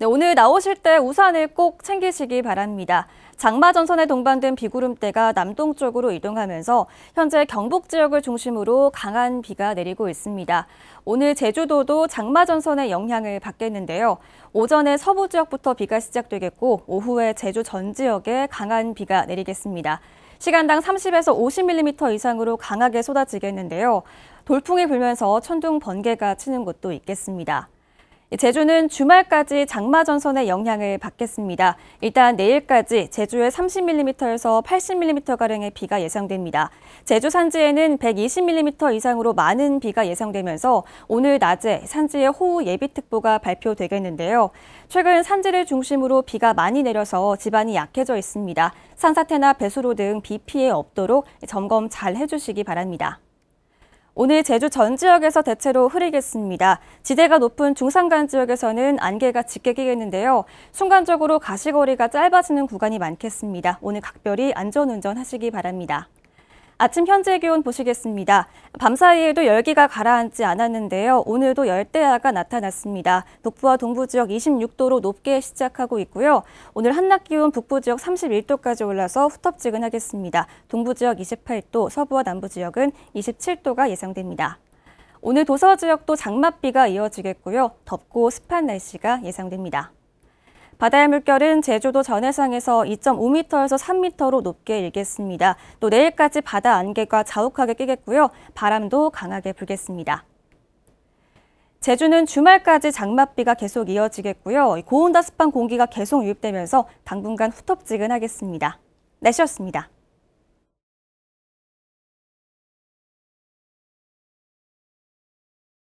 네, 오늘 나오실 때 우산을 꼭 챙기시기 바랍니다. 장마 전선에 동반된 비구름대가 남동쪽으로 이동하면서 현재 경북 지역을 중심으로 강한 비가 내리고 있습니다. 오늘 제주도도 장마 전선의 영향을 받겠는데요. 오전에 서부 지역부터 비가 시작되겠고 오후에 제주 전 지역에 강한 비가 내리겠습니다. 시간당 30에서 50mm 이상으로 강하게 쏟아지겠는데요. 돌풍이 불면서 천둥 번개가 치는 곳도 있겠습니다. 예, 제주는 주말까지 장마 전선의 영향을 받겠습니다. 일단 내일까지 제주에 30mm에서 80mm가량의 비가 예상됩니다. 제주 산지에는 120mm 이상으로 많은 비가 예상되면서 오늘 낮에 산지에 호우 예비특보가 발표되겠는데요. 최근 산지를 중심으로 비가 많이 내려서 지반이 약해져 있습니다. 산사태나 배수로 등 비 피해 없도록 점검 잘 해주시기 바랍니다. 오늘 제주 전 지역에서 대체로 흐리겠습니다. 지대가 높은 중산간 지역에서는 안개가 짙게 끼겠는데요. 순간적으로 가시거리가 짧아지는 구간이 많겠습니다. 오늘 각별히 안전운전 하시기 바랍니다. 아침 현재 기온 보시겠습니다. 밤 사이에도 열기가 가라앉지 않았는데요. 오늘도 열대야가 나타났습니다. 북부와 동부 지역 26도로 높게 시작하고 있고요. 오늘 한낮 기온 북부 지역 31도까지 올라서 후텁지근하겠습니다. 동부 지역 28도, 서부와 남부 지역은 27도가 예상됩니다. 오늘 도서 지역도 장맛비가 이어지겠고요. 덥고 습한 날씨가 예상됩니다. 바다의 물결은 제주도 전해상에서 2.5m에서 3m로 높게 일겠습니다. 또 내일까지 바다 안개가 자욱하게 끼겠고요. 바람도 강하게 불겠습니다. 제주는 주말까지 장맛비가 계속 이어지겠고요. 고온다습한 공기가 계속 유입되면서 당분간 후텁지근하겠습니다. 날씨습니다 네,